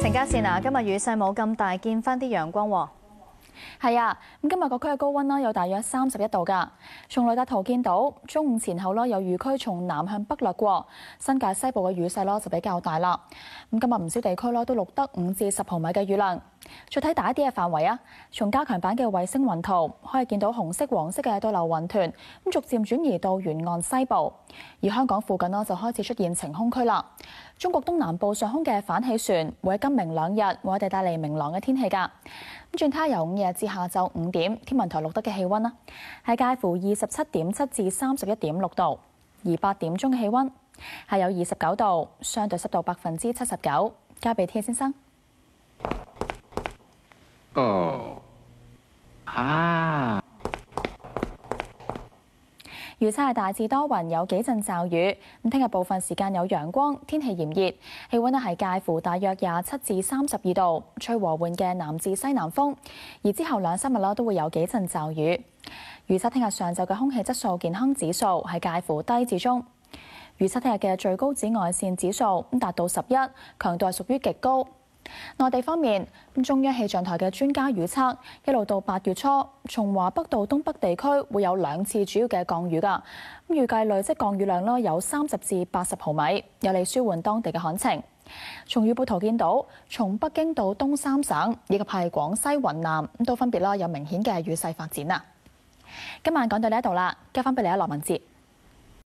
陈家倩啊，今日雨势冇咁大，见翻啲阳光。系啊，咁今日各区嘅高温呢，有大约三十一度噶。从雷达图见到，中午前后咧有雨区从南向北掠过，新界西部嘅雨势咧就比较大啦。咁今日唔少地区咧都录得五至十毫米嘅雨量。再睇大啲嘅範圍啊，從加強版嘅衛星雲圖可以見到紅色、黃色嘅對流雲團咁逐漸轉移到沿岸西部，而香港附近呢，就開始出現晴空區啦。中國東南部上空嘅反氣旋會喺今明兩日會我哋帶嚟明朗嘅天氣㗎。轉卡由午夜至下晝五點，天文台錄得嘅氣温啦係介乎二十七點七至三十一點六度，而八點鐘嘅氣温係有二十九度，相對濕度百分之七十九。交俾天先生。哦，吓！预测系大致多云，有几阵骤雨。咁听日部分时间有阳光，天气炎热，气温咧系介乎大约廿七至三十二度，吹和缓嘅南至西南风。而之后两三日咧都会有几阵骤雨。预测听日上昼嘅空气质素健康指数系介乎低至中。预测听日嘅最高紫外线指数咁达到十一，强度属于极高。内地方面，中央气象台嘅专家预测，一路到八月初，从华北到东北地区会有两次主要嘅降雨噶。咁预计累积降雨量咧有三十至八十毫米，有利舒缓当地嘅旱情。从预报图见到，从北京到东三省以及系广西、云南都分别啦有明显嘅雨势发展啊。今晚讲到呢一度啦，交翻俾你啊，罗文哲。